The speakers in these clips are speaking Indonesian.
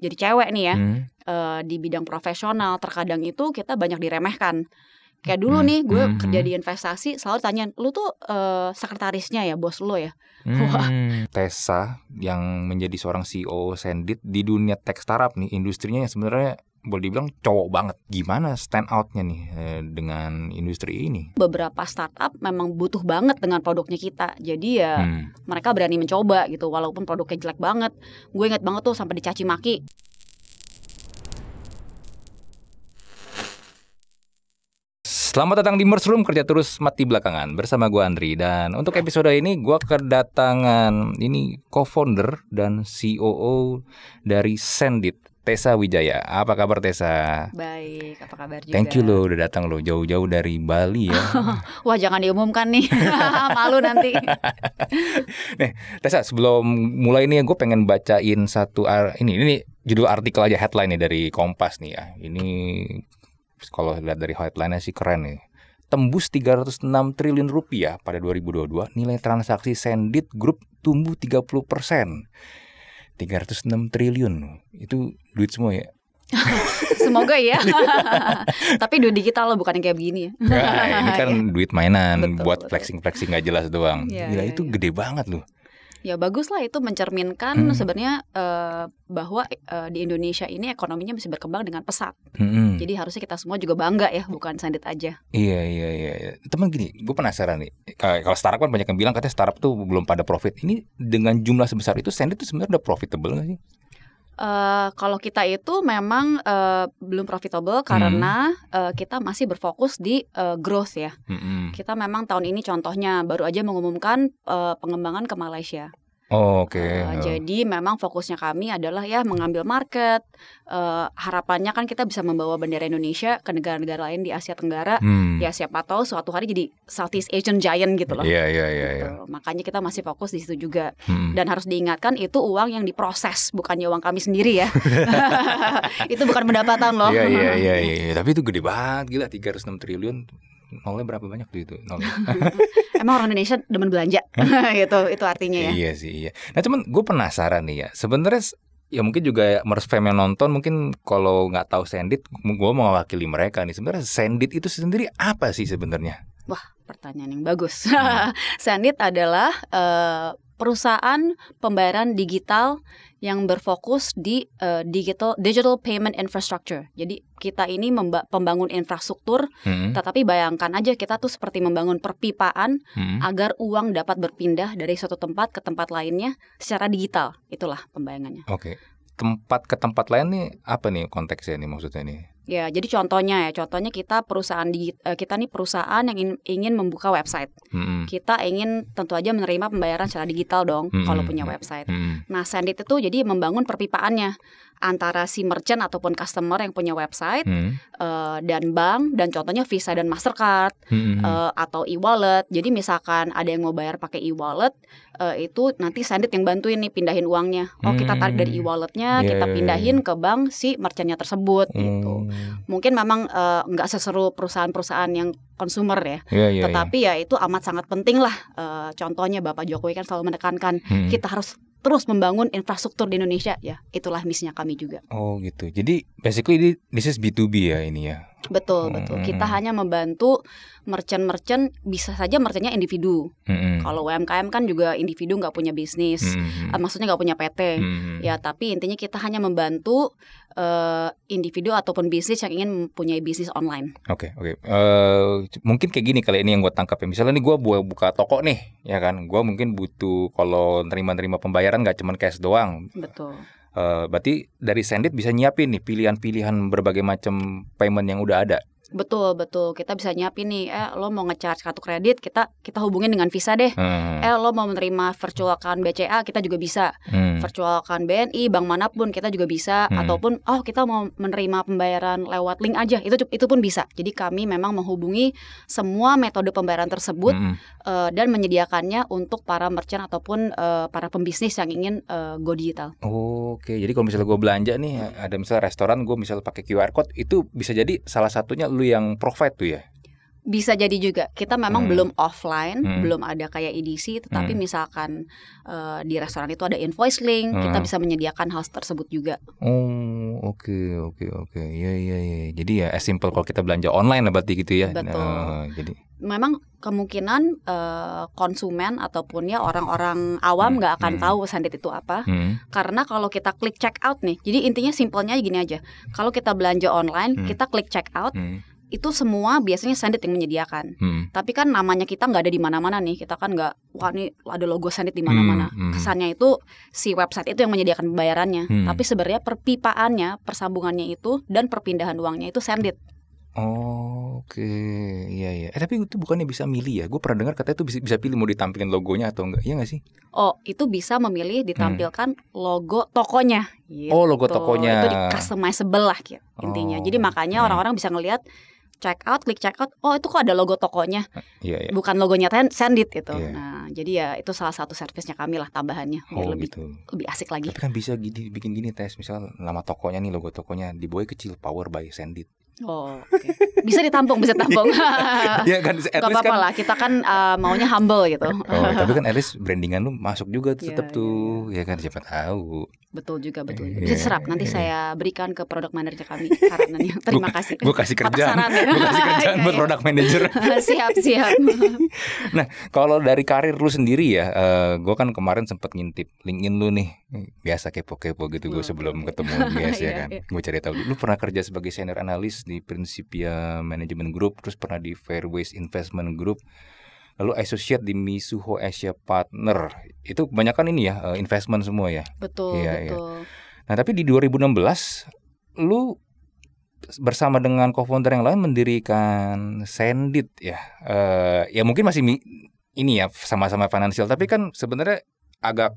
jadi cewek nih ya hmm. uh, di bidang profesional terkadang itu kita banyak diremehkan kayak dulu hmm. nih gue hmm. kerja hmm. di investasi selalu tanya lu tuh uh, sekretarisnya ya bos lo ya hmm. Wah. Tessa yang menjadi seorang CEO Sendit di dunia tech startup nih industrinya yang sebenarnya boleh dibilang cowok banget. Gimana stand outnya nih eh, dengan industri ini? Beberapa startup memang butuh banget dengan produknya kita. Jadi ya hmm. mereka berani mencoba gitu walaupun produknya jelek banget. Gue inget banget tuh sampai dicaci maki. Selamat datang di Merge Room kerja terus mati belakangan bersama gue Andri dan untuk episode ini gue kedatangan ini co-founder dan COO e dari Sendit Tesa Wijaya. Apa kabar Tesa? Baik, apa kabar juga? Thank you loh udah datang loh jauh-jauh dari Bali ya. Wah, jangan diumumkan nih. Malu nanti. nih, Tesa, sebelum mulai nih gue pengen bacain satu ini ini judul artikel aja headline nih dari Kompas nih ya. Ini kalau lihat dari headline-nya sih keren nih tembus 306 triliun rupiah pada 2022, nilai transaksi Sendit Group tumbuh 30 persen. 306 triliun itu duit semua ya Semoga ya. Tapi duit digital loh bukan yang kayak begini ya. Nah, ini kan iya. duit mainan Betul, buat flexing-flexing nggak jelas doang. Ya, Gila ya, itu ya. gede banget loh. Ya bagus lah itu mencerminkan hmm. sebenarnya uh, bahwa uh, di Indonesia ini ekonominya masih berkembang dengan pesat. Hmm. Jadi harusnya kita semua juga bangga ya, bukan sandit aja. Iya iya iya. iya. Teman gini, gue penasaran nih. Kalau startup kan banyak yang bilang katanya startup tuh belum pada profit. Ini dengan jumlah sebesar itu sandit itu sebenarnya udah profitable gak sih? Uh, kalau kita itu memang uh, belum profitable hmm. karena hmm. uh, kita masih berfokus di uh, growth ya. Hmm. Kita memang tahun ini contohnya baru aja mengumumkan uh, pengembangan ke Malaysia. Oh, Oke. Okay. Uh, uh. Jadi memang fokusnya kami adalah ya mengambil market. Uh, harapannya kan kita bisa membawa bendera Indonesia ke negara-negara lain di Asia Tenggara. Hmm. Ya siapa tahu suatu hari jadi Southeast Asian Giant gitu loh. Iya iya iya. Gitu. iya. Makanya kita masih fokus di situ juga. Hmm. Dan harus diingatkan itu uang yang diproses bukannya uang kami sendiri ya. itu bukan pendapatan loh. Iya iya iya. iya. Tapi itu gede banget gila 306 triliun nolnya berapa banyak tuh itu nol ya? emang orang Indonesia demen belanja gitu itu artinya ya iya sih iya nah cuman gue penasaran nih ya sebenarnya ya mungkin juga fam yang nonton mungkin kalau nggak tahu sandit gue mau mewakili mereka nih sebenarnya sandit itu sendiri apa sih sebenarnya wah pertanyaan yang bagus hmm. sandit adalah uh, perusahaan pembayaran digital yang berfokus di uh, digital digital payment infrastructure. Jadi kita ini membangun infrastruktur, hmm. tetapi bayangkan aja kita tuh seperti membangun perpipaan hmm. agar uang dapat berpindah dari suatu tempat ke tempat lainnya secara digital. Itulah pembayangannya. Oke. Okay. Tempat ke tempat lain nih apa nih konteksnya nih maksudnya nih? Ya, jadi contohnya ya, contohnya kita perusahaan di eh, kita nih perusahaan yang ingin, ingin membuka website. Mm-hmm. Kita ingin tentu aja menerima pembayaran secara digital dong mm-hmm. kalau punya website. Mm-hmm. Nah, Sendit itu jadi membangun perpipaannya antara si merchant ataupun customer yang punya website hmm. uh, dan bank dan contohnya Visa dan Mastercard hmm. uh, atau e-wallet. Jadi misalkan ada yang mau bayar pakai e-wallet uh, itu nanti Sandit yang bantuin nih pindahin uangnya. Oh kita tarik dari hmm. e-walletnya, yeah, kita iya, iya, pindahin iya. ke bank si merchantnya tersebut hmm. gitu. Mungkin memang uh, seseru perusahaan-perusahaan yang konsumer ya. Yeah, yeah, Tetapi yeah. ya itu amat sangat penting lah. Uh, contohnya Bapak Jokowi kan selalu menekankan hmm. kita harus terus membangun infrastruktur di Indonesia ya itulah misinya kami juga oh gitu jadi basically this is B2B ya ini ya Betul, hmm, betul. Hmm, kita hmm. hanya membantu merchant-merchant bisa saja merchantnya individu. Hmm. Kalau UMKM kan juga individu nggak punya bisnis, hmm. uh, maksudnya nggak punya PT. Hmm. Ya, tapi intinya kita hanya membantu uh, individu ataupun bisnis yang ingin mempunyai bisnis online. Oke, okay, oke. Okay. Uh, eh, mungkin kayak gini kali ya, ini yang gue tangkap ya. Misalnya nih gue buka toko nih, ya kan. Gue mungkin butuh kalau terima-terima pembayaran nggak cuman cash doang. Betul Eh, berarti dari Sendit bisa nyiapin nih pilihan-pilihan berbagai macam payment yang udah ada. Betul, betul. Kita bisa nyiapin nih, eh lo mau ngecharge kartu kredit, kita kita hubungin dengan Visa deh. Hmm. Eh lo mau menerima virtual account BCA, kita juga bisa. Hmm. Virtual account BNI, bank manapun kita juga bisa hmm. ataupun oh kita mau menerima pembayaran lewat link aja, itu itu pun bisa. Jadi kami memang menghubungi semua metode pembayaran tersebut hmm. uh, dan menyediakannya untuk para merchant ataupun uh, para pembisnis yang ingin uh, go digital. Oh, Oke, okay. jadi kalau misalnya gue belanja nih ada misalnya restoran gue misalnya pakai QR code itu bisa jadi salah satunya dulu yang profit tuh ya? bisa jadi juga kita memang hmm. belum offline hmm. belum ada kayak edisi tetapi hmm. misalkan uh, di restoran itu ada invoice link hmm. kita bisa menyediakan hal tersebut juga oh oke oke oke okay. Iya, iya, ya jadi ya as simple kalau kita belanja online lah berarti gitu ya nah, betul eh, jadi memang kemungkinan uh, konsumen ataupun ya orang-orang awam hmm, nggak hmm. akan hmm. tahu sandit itu apa hmm. karena kalau kita klik check out nih jadi intinya simpelnya gini aja kalau kita belanja online hmm. kita klik check out hmm itu semua biasanya Sandit yang menyediakan. Hmm. Tapi kan namanya kita nggak ada di mana-mana nih. Kita kan nggak wah ini ada logo Sandit di mana-mana. Hmm. Hmm. Kesannya itu si website itu yang menyediakan pembayarannya. Hmm. Tapi sebenarnya perpipaannya, persambungannya itu dan perpindahan uangnya itu Sandit. Oke, okay. iya iya. Eh tapi itu bukannya bisa milih ya? Gue pernah dengar katanya itu bisa, bisa pilih mau ditampilkan logonya atau enggak, iya enggak sih? Oh, itu bisa memilih hmm. ditampilkan hmm. logo tokonya. Gitu. Oh, logo gitu. tokonya. Itu di customizable lah gitu, intinya. Oh, Jadi makanya orang-orang bisa ngelihat check out, klik check out, oh itu kok ada logo tokonya, yeah, yeah. Iya. bukan logonya Sandit itu. Yeah. Nah, jadi ya itu salah satu servisnya kami lah tambahannya, oh, lebih gitu. lebih asik lagi. Tapi kan bisa gini, bikin gini tes, misal nama tokonya nih logo tokonya di boy kecil, power by Sandit. Oh, okay. bisa ditampung, bisa ditampung. Iya kan, at least apa-apa kan, lah. Kita kan uh, maunya humble gitu. oh, tapi kan at least brandingan lu masuk juga tetap yeah, iya, tuh, yeah. ya iya kan siapa tahu. Betul juga, betul. yeah. Bisa serap. Iya, nanti iya. saya berikan ke produk manager kami karena Terima kasih. Gue kasih kerja Gue kasih kerjaan iya, buat produk manager siap, siap. nah, kalau dari karir lu sendiri ya, uh, eh, gue kan kemarin sempat ngintip LinkedIn lu nih. Biasa kepo-kepo gitu gue sebelum ketemu biasa ya yeah, kan. Gue cari tahu lu pernah kerja sebagai senior analis di Principia Management Group, terus pernah di Fairways Investment Group lalu associate di Misuho Asia Partner. Itu kebanyakan ini ya eh, investment semua ya. Betul, ya, betul. Ya. Nah, tapi di 2016 lu bersama dengan co-founder yang lain mendirikan Sendit ya. Uh, ya mungkin masih ini ya sama-sama financial tapi kan sebenarnya agak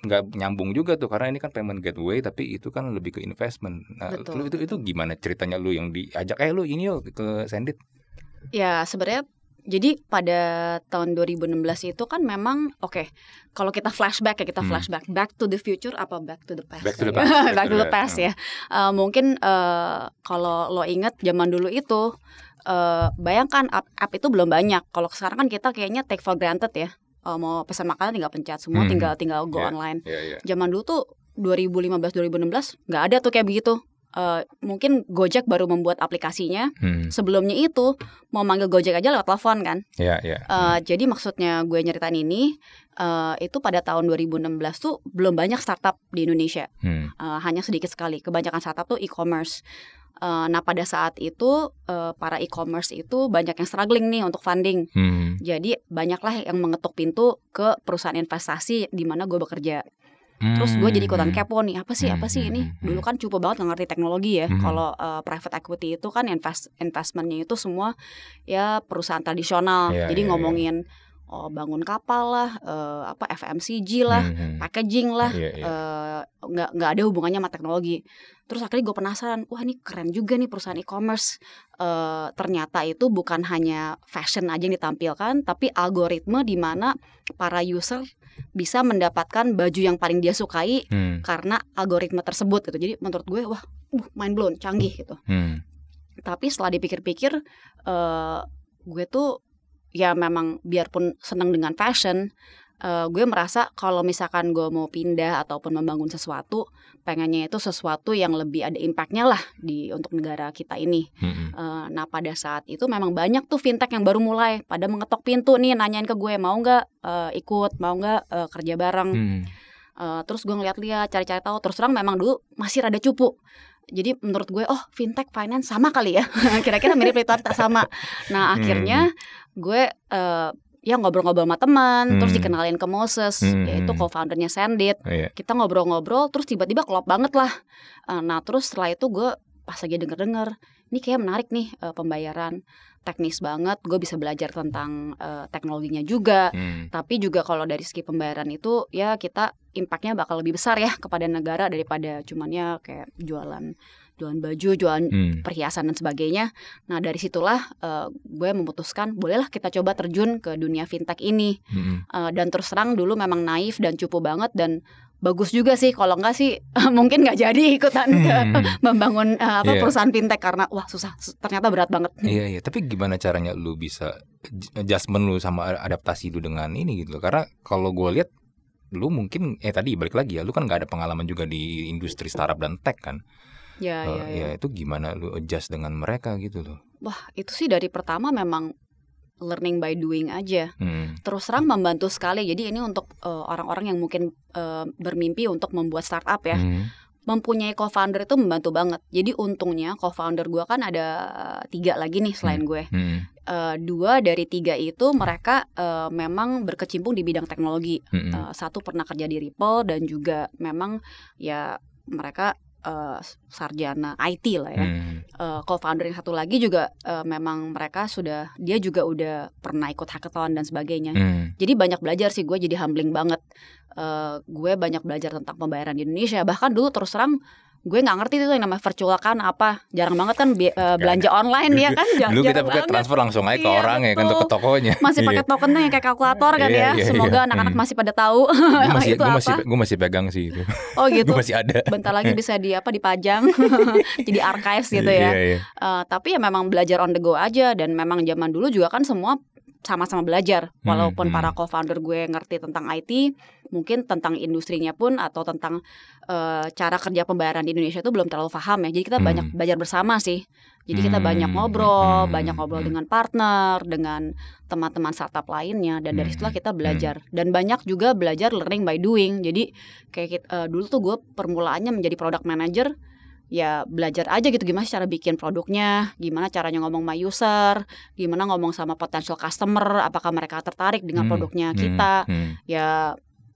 nggak nyambung juga tuh karena ini kan payment gateway tapi itu kan lebih ke investment. Nah, Betul. lu itu itu gimana ceritanya lu yang diajak eh lu ini yuk ke Sendit? Ya sebenarnya jadi pada tahun 2016 itu kan memang oke okay, kalau kita flashback ya kita hmm. flashback back to the future apa back to the past back to the past, back to the past ya uh, mungkin uh, kalau lo inget zaman dulu itu uh, bayangkan app, app itu belum banyak kalau sekarang kan kita kayaknya take for granted ya uh, mau pesan makanan tinggal pencet semua hmm. tinggal tinggal go yeah. online yeah, yeah. zaman dulu tuh 2015 2016 nggak ada tuh kayak begitu Uh, mungkin Gojek baru membuat aplikasinya. Hmm. Sebelumnya itu mau manggil Gojek aja lewat telepon kan. yeah, ya, ya. Yeah. Uh, hmm. Jadi maksudnya gue nyeritain ini uh, itu pada tahun 2016 tuh belum banyak startup di Indonesia. Hmm. Uh, hanya sedikit sekali. Kebanyakan startup tuh e-commerce. nah pada saat itu para e-commerce itu banyak yang struggling nih untuk funding. Hmm. Jadi banyaklah yang mengetuk pintu ke perusahaan investasi di mana gue bekerja. Hmm. Terus gue jadi ikutan hmm. kepo nih apa sih apa sih ini hmm, hmm, dulu kan cukup banget ngerti teknologi ya hmm. kalau uh, private equity itu kan invest investmentnya itu semua ya perusahaan tradisional yeah, jadi yeah, iya. ngomongin yeah. Oh, bangun kapal lah, uh, apa FMCG lah, hmm, packaging lah, yeah, yeah. Uh, ada hubungannya sama teknologi. Terus akhirnya gue penasaran, wah ini keren juga nih perusahaan e-commerce. Uh, ternyata itu bukan hanya fashion aja yang ditampilkan, tapi algoritma di mana para user bisa mendapatkan baju yang paling dia sukai hmm. karena algoritma tersebut gitu. Jadi menurut gue wah uh, mind blown, canggih gitu. Hmm. Tapi setelah dipikir-pikir uh, gue tuh ya memang biarpun senang dengan fashion, uh, gue merasa kalau misalkan gue mau pindah ataupun membangun sesuatu, pengennya itu sesuatu yang lebih ada impactnya lah di untuk negara kita ini. Hmm. Uh, nah pada saat itu memang banyak tuh fintech yang baru mulai pada mengetok pintu nih nanyain ke gue mau nggak uh, ikut mau nggak uh, kerja bareng. Hmm. Uh, terus gue ngeliat-liat cari-cari tahu terus terang memang dulu masih rada cupu. Jadi menurut gue oh fintech finance sama kali ya kira-kira mirip itu tak sama. Nah akhirnya hmm. gue uh, ya ngobrol-ngobrol sama teman, hmm. terus dikenalin ke Moses, hmm. yaitu hmm. co-foundernya Sandit. yeah. Oh, iya. Kita ngobrol-ngobrol, terus tiba-tiba kelop banget lah. Eh, nah terus setelah itu gue pas lagi denger-denger, ini kayak menarik nih eh, pembayaran teknis banget, gue bisa belajar tentang uh, teknologinya juga. Hmm. Tapi juga kalau dari segi pembayaran itu ya kita impactnya bakal lebih besar ya kepada negara daripada cumannya kayak jualan jualan baju, jualan hmm. perhiasan dan sebagainya. Nah dari situlah uh, gue memutuskan bolehlah kita coba terjun ke dunia fintech ini. Hmm. Uh, dan terus terang dulu memang naif dan cupu banget dan bagus juga sih kalau nggak sih mungkin nggak jadi ikutan hmm. ke membangun uh, apa yeah. perusahaan fintech karena wah susah ternyata berat banget. Hmm. Iya yeah, iya, yeah. tapi gimana caranya lu bisa adjustment lu sama adaptasi lu dengan ini gitu Karena kalau gue lihat lu mungkin eh tadi balik lagi ya, lu kan nggak ada pengalaman juga di industri startup dan tech kan ya, uh, ya, ya. ya itu gimana lu adjust dengan mereka gitu loh wah itu sih dari pertama memang learning by doing aja. Hmm. Terus terang membantu sekali. Jadi ini untuk eh, orang-orang uh, yang mungkin uh, bermimpi untuk membuat startup ya. Hmm. Mempunyai co-founder itu membantu banget. Jadi untungnya co-founder gue kan ada tiga lagi nih selain hmm. gue. Hmm. Uh, dua dari tiga itu mereka uh, memang berkecimpung di bidang teknologi. Hmm. Uh, satu pernah kerja di Ripple dan juga memang ya mereka uh, sarjana IT lah ya. Hmm. Uh, co-founder yang satu lagi juga uh, memang mereka sudah dia juga udah pernah ikut hackathon dan sebagainya. Hmm. Jadi banyak belajar sih gue jadi humbling banget. Uh, gue banyak belajar tentang pembayaran di Indonesia. Bahkan dulu terus terang gue nggak ngerti itu yang namanya virtual kan apa jarang banget kan be, eh, belanja online ya kan jarang, dulu kita pakai transfer langsung aja ke iya, orang betul. ya kan ke tokonya masih pakai iya. token yang kayak kalkulator kan iya, ya iya, semoga hmm. anak-anak masih pada tahu gue masih itu gue masih gue masih pegang sih itu oh gitu gue masih ada bentar lagi bisa di apa dipajang jadi archives gitu ya uh, tapi ya memang belajar on the go aja dan memang zaman dulu juga kan semua sama-sama belajar hmm, walaupun hmm, para co-founder gue ngerti tentang IT mungkin tentang industrinya pun atau tentang uh, cara kerja pembayaran di Indonesia itu belum terlalu paham ya jadi kita hmm. banyak belajar bersama sih jadi kita hmm, banyak ngobrol hmm, banyak ngobrol hmm. dengan partner dengan teman-teman startup lainnya dan dari hmm, situlah kita belajar dan banyak juga belajar learning by doing jadi kayak uh, dulu tuh gue permulaannya menjadi product manager ya belajar aja gitu gimana cara bikin produknya, gimana caranya ngomong sama user, gimana ngomong sama potential customer, apakah mereka tertarik dengan hmm, produknya hmm, kita. Hmm, hmm. Ya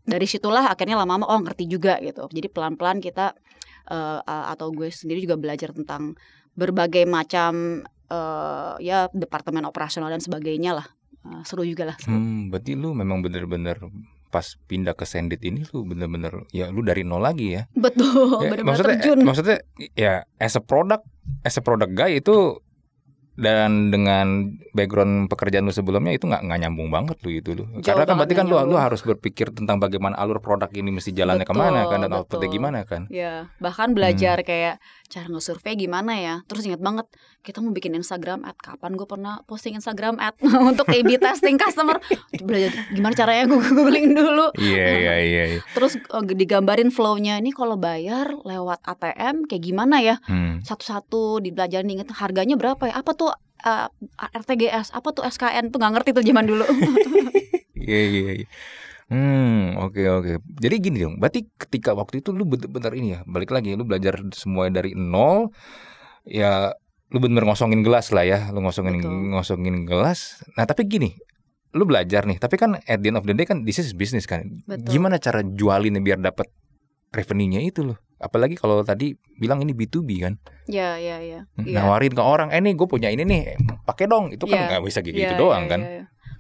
dari situlah akhirnya lama-lama oh ngerti juga gitu. Jadi pelan-pelan kita uh, atau gue sendiri juga belajar tentang berbagai macam uh, ya departemen operasional dan sebagainya lah. Eh, seru juga lah. Seru. Hmm, berarti lu memang benar benar pas pindah ke Sendit ini tuh bener-bener ya lu dari nol lagi ya. Betul, ya, bener-bener maksudnya, terjun. Maksudnya ya as a product, as a product guy itu dan dengan background pekerjaan lu sebelumnya itu nggak nggak nyambung banget lu itu lu Jauh karena kan berarti kan lu lu harus berpikir tentang bagaimana alur produk ini mesti jalannya betul, kemana kan dan betul. outputnya gimana kan Iya, bahkan belajar hmm. kayak cara nge survei gimana ya terus ingat banget kita mau bikin Instagram ad kapan gue pernah posting Instagram ad untuk A/B testing customer belajar gimana caranya gue googling dulu iya, nah, iya iya iya terus eh, digambarin flownya ini kalau bayar lewat ATM kayak gimana ya hmm. satu-satu hmm. dibelajarin inget harganya berapa ya apa tuh uh, eh, RTGS apa tuh SKN tuh nggak ngerti tuh zaman dulu. Iya, iya iya iya. Hmm, oke okay, oke. Okay. Jadi gini dong, berarti ketika waktu itu lu bener-bener ini ya, balik lagi lu belajar semua dari nol ya lu bener ngosongin gelas lah ya, lu ngosongin Betul. ngosongin gelas. Nah, tapi gini, lu belajar nih, tapi kan at the end of the day kan this is business kan. Betul. Gimana cara jualin biar dapat revenue-nya itu loh? apalagi kalau tadi bilang ini B2B kan. Iya, iya, iya. Nawarin ke orang, "Eh nih, gue punya ini nih, pakai dong." Itu kan iya. nggak gak bisa gitu, gitu doang iya, kan.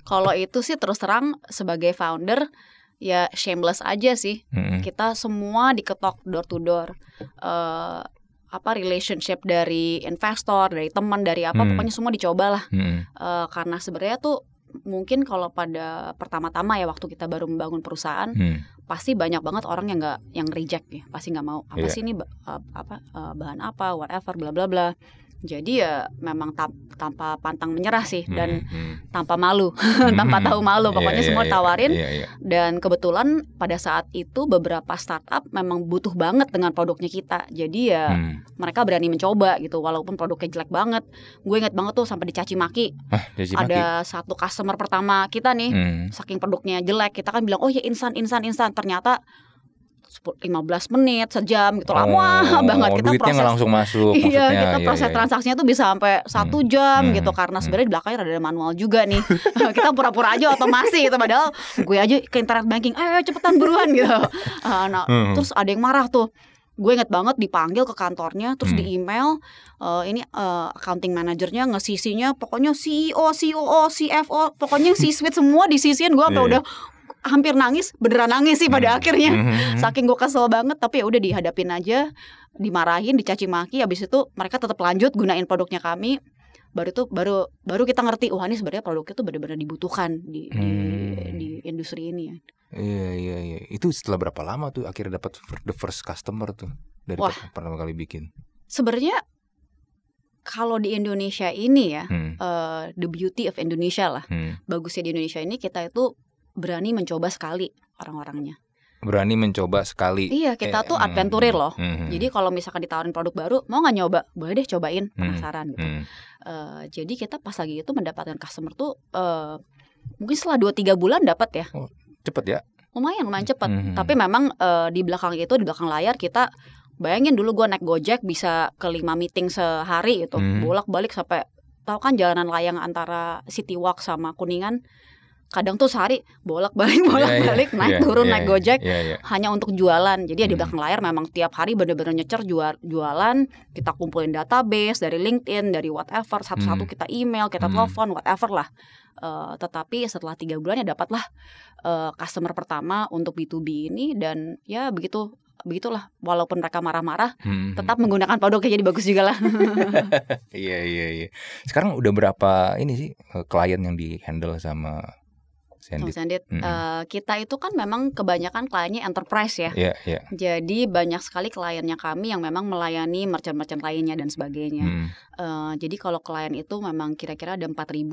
Kalau itu sih terus terang sebagai founder ya shameless aja sih. Mm -hmm. Kita semua diketok door to door. Uh, apa relationship dari investor, dari teman, dari apa, hmm. pokoknya semua dicoba lah. Hmm. Uh, karena sebenarnya tuh mungkin kalau pada pertama-tama ya waktu kita baru membangun perusahaan hmm. pasti banyak banget orang yang nggak yang reject ya pasti nggak mau apa yeah. sih ini apa, apa eh, bahan apa whatever bla bla bla jadi ya memang tam tanpa pantang menyerah sih hmm, dan hmm, tanpa malu tanpa hmm, hmm. tahu malu iya, pokoknya yeah, semua iya. tawarin yeah, yeah. dan kebetulan pada saat itu beberapa startup memang butuh banget dengan produknya kita jadi ya hmm. mereka berani mencoba gitu walaupun produknya jelek banget gue inget banget tuh sampai dicaci maki ah, ada satu customer pertama kita nih hmm. saking produknya jelek kita kan bilang oh ya insan insan insan ternyata 15 menit, sejam gitu oh, lama banget kita proses langsung masuk Iya, kita iya, proses iya, iya. transaksinya tuh bisa sampai satu hmm. jam hmm. gitu hmm, karena hmm. sebenarnya di belakangnya ada manual juga nih. kita pura-pura aja otomasi gitu padahal gue aja ke internet banking, "Ayo ayo cepetan buruan." gitu. Uh, nah, hmm. terus ada yang marah tuh gue inget banget dipanggil ke kantornya terus hmm. di email uh, eh, ini uh, accounting manajernya ngesisinya pokoknya CEO, COO, CFO, pokoknya C-suite semua disisiin gue apa yeah. Iya. udah hampir nangis beneran nangis sih pada hmm. akhirnya hmm. hmm, hmm. saking gue kesel banget tapi ya udah dihadapin aja dimarahin dicaci maki habis itu mereka tetap lanjut gunain produknya kami baru tuh baru baru kita ngerti wah ini sebenarnya produknya tuh benar-benar dibutuhkan di, hmm. di di industri ini ya iya iya iya itu setelah berapa lama tuh akhirnya dapat the first customer tuh dari wah. pertama kali bikin sebenarnya kalau di Indonesia ini ya hmm. uh, the beauty of Indonesia lah hmm. bagusnya di Indonesia ini kita itu berani mencoba sekali orang-orangnya berani mencoba sekali. Iya, kita eh, tuh hmm, adventurer mm, loh. Mm, jadi kalau misalkan ditawarin produk baru, mau nggak nyoba? Boleh deh cobain, hmm, penasaran mm, gitu. Mm. Uh, jadi kita pas lagi itu mendapatkan customer tuh uh, mungkin setelah 2 3 bulan dapat ya. Oh, cepet ya? Lumayan, lumayan cepet. Mm. Tapi memang uh, di belakang itu di belakang layar kita bayangin dulu gue naik Gojek bisa ke 5 meeting sehari gitu. Mm. Bolak-balik sampai tau kan jalanan layang antara City Walk sama Kuningan kadang tuh sehari bolak-balik iya, iya. bolak-balik yeah, naik yeah, turun yeah, naik gojek yeah, yeah. hanya untuk jualan. Jadi ya di hmm. belakang layar memang tiap hari benar-benar nyecer jual jualan, kita kumpulin database dari LinkedIn, dari whatever, satu-satu hmm. kita email, kita hmm. telepon, whatever lah. Uh, tetapi setelah tiga bulan ya dapatlah uh, customer pertama untuk B2B ini dan ya begitu begitulah walaupun mereka marah-marah hmm. tetap menggunakan produknya jadi bagus juga lah iya iya iya sekarang udah berapa ini sih eh, klien yang di handle sama Sandit. Sandit. Mm uh, kita itu kan memang kebanyakan kliennya enterprise ya. Yeah, yeah. Jadi banyak sekali kliennya kami yang memang melayani merchant-merchant lainnya dan sebagainya. Mm. Uh, jadi kalau klien itu memang kira-kira ada 4.000.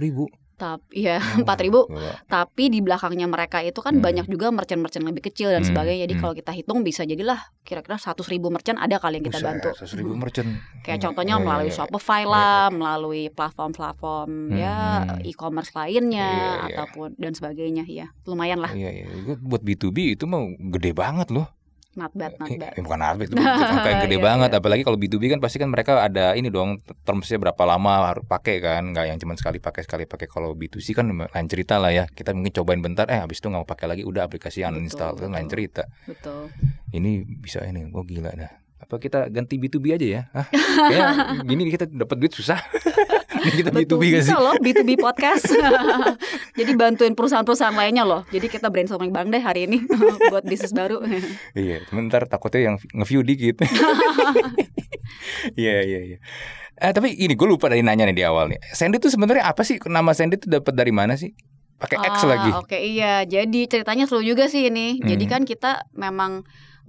ribu tapi ya oh, empat hmm, ribu gila. tapi di belakangnya mereka itu kan hmm. banyak juga merchant-merchant lebih kecil dan hmm. sebagainya jadi hmm. kalau kita hitung bisa jadilah kira-kira seratus ribu merchant ada kali yang kita Usah, bantu seratus ribu hmm. merchant kayak hmm, contohnya hmm. melalui iya. Shopify lah melalui platform-platform hmm. ya hmm. e-commerce lainnya ataupun dan sebagainya ya lumayan lah buat B2B itu mau gede banget loh not bad not bad bukan arbit, itu kayak gede yeah, banget yeah. apalagi kalau B2B kan pasti kan mereka ada ini dong termsnya berapa lama harus pakai kan nggak yang cuma sekali pakai sekali pakai kalau B2C kan lain cerita lah ya kita mungkin cobain bentar eh habis itu nggak mau pakai lagi udah aplikasi uninstall betul, kan betul. lain cerita betul ini bisa ini oh gila dah apa kita ganti B2B aja ya? Hah, kayak gini kita dapat duit susah. kita Betul, B2B gak sih? Bisa loh B2B podcast. Jadi bantuin perusahaan-perusahaan lainnya loh. Jadi kita brainstorming bang deh hari ini buat bisnis baru. iya, sebentar takutnya yang nge-view dikit. Iya, iya, iya. Eh, tapi ini gue lupa dari nanya nih di awal nih. Sandy tuh sebenarnya apa sih nama Sandy itu dapat dari mana sih? Pakai ah, X lagi. Oke, okay, iya. Jadi ceritanya seru juga sih ini. Hmm. Jadi kan kita memang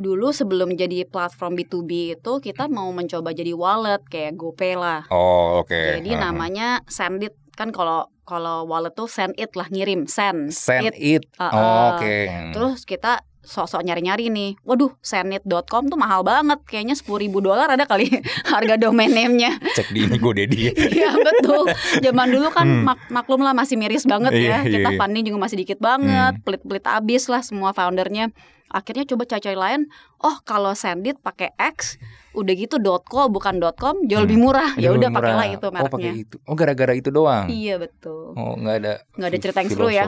dulu sebelum jadi platform B2B itu kita mau mencoba jadi wallet kayak GoPay lah. Oh, oke. Okay. Jadi uh -huh. namanya Sendit kan kalau kalau wallet tuh send it lah ngirim send send it, it. Uh -uh. Oh, oke okay. terus kita sok-sok nyari-nyari nih. Waduh, sendit.com tuh mahal banget. Kayaknya sepuluh ribu dolar ada kali harga domain name-nya. Cek di ini gue Dedi. ya betul. Zaman dulu kan hmm. mak maklum lah masih miris banget iya, ya. Kita iya, iya. funding juga masih dikit banget. Hmm. Pelit-pelit abis lah semua foundernya akhirnya coba cari-cari lain oh kalau sendit pakai X udah gitu .co bukan .com jauh lebih hmm. murah ya udah pakailah itu oh, mereknya oh pakai itu oh gara-gara itu doang iya betul oh nggak ada nggak ada cerita yang seru ya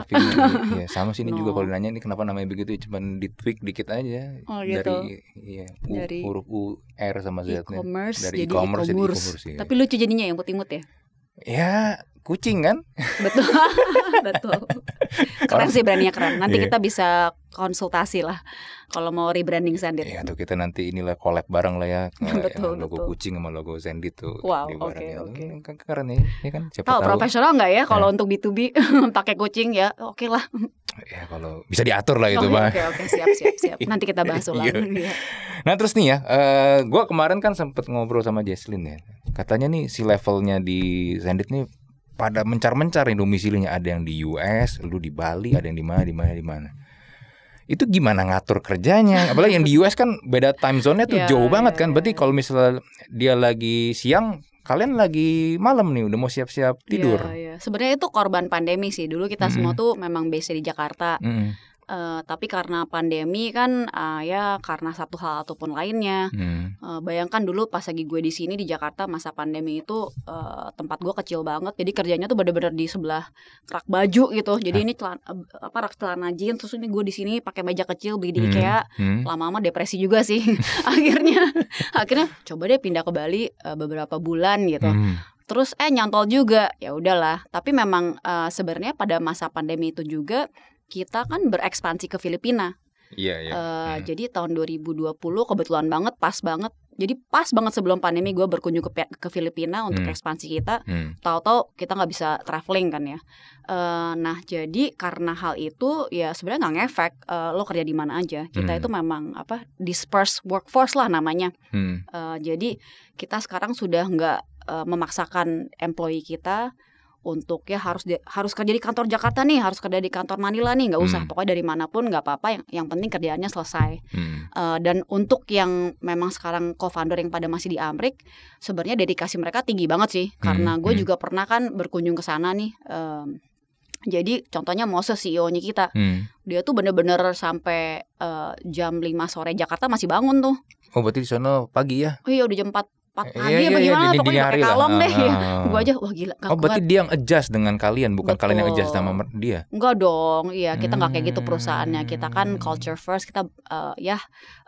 iya sama sini no. juga kalau nanya ini kenapa namanya begitu cuma cuman di tweak dikit aja oh, gitu. dari iya dari huruf u r sama z e-commerce, dari e-commerce jadi e-commerce, e-commerce. e tapi lucu jadinya yang imut-imut ya ya kucing kan? Betul, betul. Keren sih brandnya keren. Nanti yeah. kita bisa konsultasi lah kalau mau rebranding Sandit. Iya, tuh kita nanti inilah collab bareng lah ya. betul, logo betul. kucing sama logo Sandit tuh. Wow, oke ya. oke. Okay. Kan keren ya, ya kan? Siapa tahu, tahu profesional nggak ya kalau ya. untuk B2B pakai kucing ya? Oke okay lah. Ya kalau bisa diatur lah itu, oh, iya, Bang. Oke, oke, siap siap siap. Nanti kita bahas ulang. yeah. Iya. Nah, terus nih ya, uh, gua kemarin kan sempet ngobrol sama Jesslyn ya. Katanya nih si levelnya di Sandit nih pada mencar-mencar nih domisilinya ada yang di US, lu di Bali, ada yang di mana, di mana, di mana. Itu gimana ngatur kerjanya? Apalagi yang di US kan beda time zone-nya tuh yeah, jauh banget ya, kan. Ya, Berarti ya. kalau misalnya dia lagi siang, kalian lagi malam nih udah mau siap-siap tidur. Yeah, yeah. Sebenarnya itu korban pandemi sih. Dulu kita mm -hmm. semua tuh memang base di Jakarta. Mm -hmm Uh, tapi karena pandemi kan uh, ya karena satu hal ataupun lainnya. Hmm. Uh, bayangkan dulu pas lagi gue di sini di Jakarta masa pandemi itu uh, tempat gue kecil banget. Jadi kerjanya tuh bener-bener di sebelah rak baju gitu. Jadi ah. ini celana, apa rak celana jeans terus ini gue di sini pakai meja kecil beli di hmm. IKEA. Hmm. Lama-lama depresi juga sih. akhirnya akhirnya coba deh pindah ke Bali uh, beberapa bulan gitu. Hmm terus eh nyantol juga ya udahlah tapi memang uh, sebenarnya pada masa pandemi itu juga kita kan berekspansi ke Filipina. Iya, iya. Uh, hmm. Jadi tahun 2020 kebetulan banget pas banget. Jadi pas banget sebelum pandemi gue berkunjung ke ke Filipina untuk hmm. ekspansi kita. Hmm. Tahu-tahu kita nggak bisa traveling kan ya. Uh, nah jadi karena hal itu ya sebenarnya nggak ngefek uh, lo kerja di mana aja. Kita hmm. itu memang apa dispersed workforce lah namanya. Hmm. Uh, jadi kita sekarang sudah nggak uh, memaksakan employee kita untuk ya harus di, harus kerja di kantor Jakarta nih harus kerja di kantor Manila nih nggak usah hmm. pokoknya dari manapun nggak apa-apa yang yang penting kerjaannya selesai hmm. uh, dan untuk yang memang sekarang co-founder yang pada masih di Amrik sebenarnya dedikasi mereka tinggi banget sih hmm. karena gue hmm. juga pernah kan berkunjung ke sana nih um, jadi contohnya Moses CEO-nya kita. Hmm. Dia tuh bener-bener sampai uh, jam 5 sore Jakarta masih bangun tuh. Oh berarti di sana pagi ya? Oh iya udah jam 4 4 pagi iya, iya, apa iya, gimana iya, pokoknya pakai kalong lah. deh ya. Gue aja wah gila gak Oh kuat. berarti dia yang adjust dengan kalian bukan Betul. kalian yang adjust sama dia. Enggak dong. Iya, kita nggak hmm. kayak gitu hmm. perusahaannya. Kita kan culture first, kita uh, ya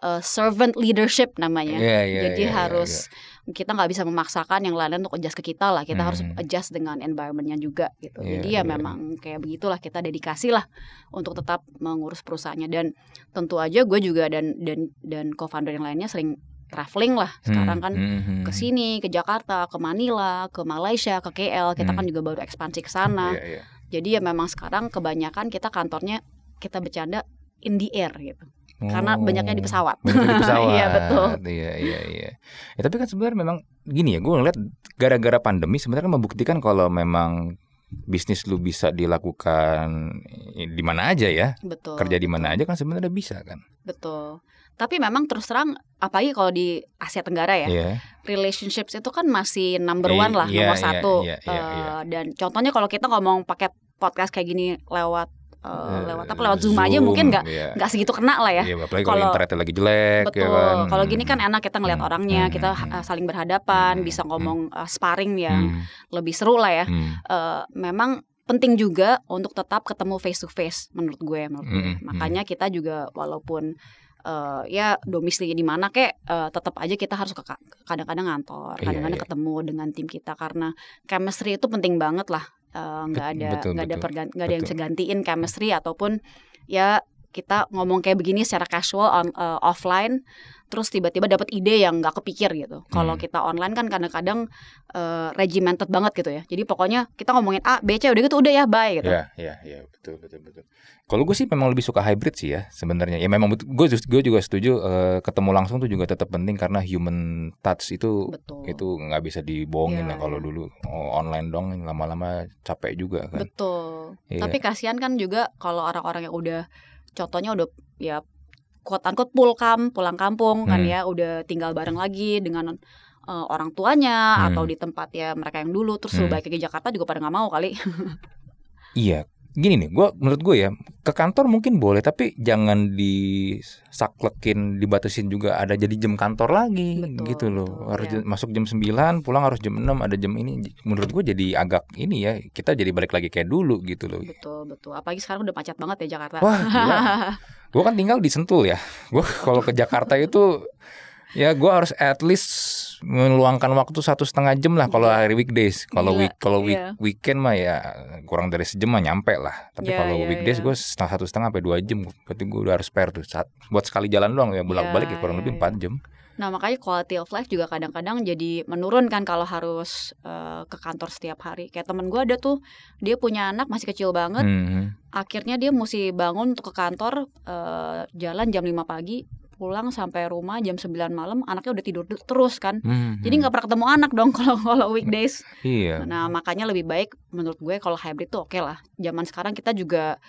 uh, servant leadership namanya. Yeah, yeah, Jadi yeah, iya, harus yeah, yeah kita nggak bisa memaksakan yang lain untuk adjust ke kita lah kita hmm. harus adjust dengan environmentnya juga gitu yeah, jadi ya yeah. memang kayak begitulah kita dedikasi lah untuk tetap mengurus perusahaannya dan tentu aja gue juga dan dan dan co-founder yang lainnya sering traveling lah hmm, sekarang kan hmm, hmm, ke hmm. sini ke Jakarta ke Manila ke Malaysia ke KL kita hmm. kan juga baru ekspansi ke sana yeah, oh, yeah. Iya. jadi ya memang sekarang kebanyakan kita kantornya kita bercanda in the air gitu oh, karena banyaknya di pesawat iya betul iya iya iya ya, tapi kan sebenarnya memang gini ya gue ngeliat gara-gara pandemi sebenarnya kan membuktikan kalau memang bisnis lu bisa dilakukan eh, di mana aja ya betul kerja di mana aja kan sebenarnya bisa kan betul tapi memang terus terang apalagi kalau di Asia Tenggara ya, yeah. relationships itu kan masih number iya, one lah, iya, nomor iya, satu. Yeah, yeah, yeah, yeah. Uh, dan contohnya kalau kita ngomong pakai podcast kayak gini lewat Uh, lewat apa lewat zoom, zoom aja mungkin nggak nggak yeah. segitu kena lah ya. Yeah, kalau internetnya lagi jelek. Ya Betul. Ya kan? Kalau gini kan hmm. enak kita ngeliat hmm, orangnya, hmm, kita uh, saling berhadapan, hmm, bisa ngomong uh, sparring yang hmm, lebih seru lah ya. Hmm. Uh, memang penting juga untuk tetap ketemu face to face menurut gue, menurut gue. Makanya hmm. kita juga walaupun uh, ya domisili di mana kayak uh, eh, tetap aja kita harus kadang-kadang ngantor, iya, kadang-kadang iya, ketemu dengan tim kita karena chemistry itu penting banget lah. Eh, nggak uh, ada nggak ada pergan nggak ada yang bisa gantiin chemistry ataupun ya kita ngomong kayak begini secara casual on, uh, offline terus tiba-tiba dapat ide yang nggak kepikir gitu. Kalau hmm. kita online kan kadang-kadang uh, regimented banget gitu ya. Jadi pokoknya kita ngomongin A, B, C udah gitu udah ya bye gitu. Iya, iya, iya, betul betul betul. Kalau gue sih memang lebih suka hybrid sih ya sebenarnya. Ya memang gue gue juga setuju uh, ketemu langsung tuh juga tetap penting karena human touch itu betul. itu nggak bisa dibohongin iya, ya, lah kalau iya. dulu oh, online dong lama-lama capek juga kan. Betul. Ya. Tapi kasihan kan juga kalau orang-orang yang udah contohnya udah ya quote unquote pulkam pulang kampung kan hmm. kan ya udah tinggal bareng lagi dengan uh, orang tuanya hmm. atau di tempat ya mereka yang dulu terus hmm. lu balik ke Jakarta juga pada nggak mau kali. iya, gini nih, gua menurut gue ya ke kantor mungkin boleh tapi jangan disaklekin, dibatasin juga ada jadi jam kantor lagi betul, gitu loh. harus ya. masuk jam 9, pulang harus jam 6, ada jam ini. Menurut gue jadi agak ini ya, kita jadi balik lagi kayak dulu gitu loh. Betul, betul. Apalagi sekarang udah macet banget ya Jakarta. Wah, gila. gue kan tinggal di Sentul ya. Gue kalau ke Jakarta itu ya gue harus at least meluangkan waktu satu setengah jam lah kalau iya. hari weekdays. Kalau week kalau iya. week, yeah. weekend mah ya kurang dari sejam mah nyampe lah. Tapi yeah, kalau yeah, weekdays yeah. gue setengah satu setengah sampai dua jam. Berarti gue udah harus spare tuh saat buat sekali jalan doang ya bolak balik yeah, ya kurang iya, lebih empat yeah. jam. Nah makanya quality of life juga kadang-kadang jadi menurun kan kalau harus uh, ke kantor setiap hari. Kayak temen gue ada tuh dia punya anak masih kecil banget. Mm -hmm. Akhirnya dia mesti bangun untuk ke kantor uh, jalan jam 5 pagi pulang sampai rumah jam 9 malam anaknya udah tidur terus kan hmm, hmm jadi hmm. nggak pernah ketemu anak dong kalau kalau weekdays iya. nah makanya lebih baik menurut gue kalau hybrid tuh oke okay lah zaman sekarang kita juga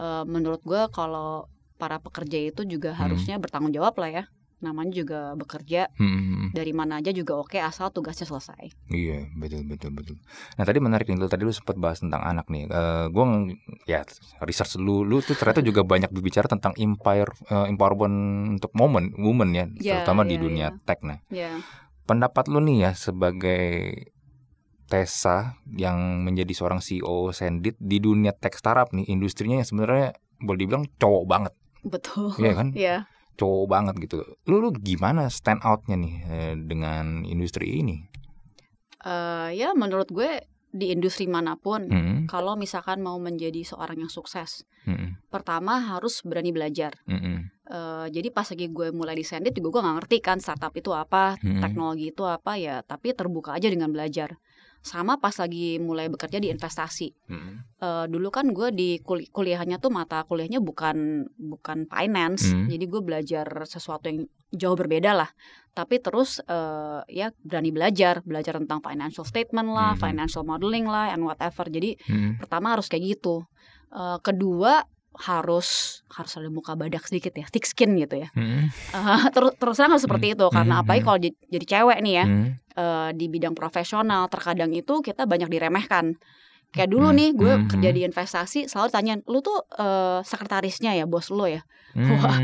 uh, menurut gue kalau para pekerja itu juga hmm. harusnya bertanggung jawab lah ya namanya juga bekerja hmm. dari mana aja juga oke okay, asal tugasnya selesai. Iya betul betul betul. Nah tadi menarik nih lu tadi lu sempat bahas tentang anak nih. Uh, eh, gue ya research lu lu tuh ternyata juga banyak berbicara tentang empire uh, empowerment untuk momen woman ya yeah, terutama yeah, di iya, dunia yeah. tech nah. Yeah. Pendapat lu nih ya sebagai Tessa yang menjadi seorang CEO Sendit di dunia tech startup nih industrinya yang sebenarnya boleh dibilang cowok banget. Betul. Iya kan? Iya. Yeah cowok banget gitu. Lu, lu gimana stand outnya nih eh, dengan industri ini? Uh, ya menurut gue di industri manapun, hmm. kalau misalkan mau menjadi seorang yang sukses, hmm. pertama harus berani belajar. Hmm. Uh, jadi pas lagi gue mulai di Sendit juga gue gak ngerti kan startup itu apa, hmm. teknologi itu apa ya, tapi terbuka aja dengan belajar sama pas lagi mulai bekerja di investasi. Hmm. Uh, dulu kan gue di kul kuliahnya tuh mata kuliahnya bukan bukan finance, hmm. jadi gue belajar sesuatu yang jauh berbeda lah. Tapi terus uh, ya berani belajar, belajar tentang financial statement lah, hmm. financial modeling lah, and whatever. Jadi hmm. pertama harus kayak gitu. Uh, kedua harus harus ada muka badak sedikit ya thick skin gitu ya hmm. uh, terus terus terang seperti hmm. itu karena hmm. apa ya kalau jadi, cewek nih ya hmm. uh, di bidang profesional terkadang itu kita banyak diremehkan kayak dulu hmm. nih gue hmm. kerja hmm. di investasi selalu tanya lu tuh uh, sekretarisnya ya bos lu ya hmm. wah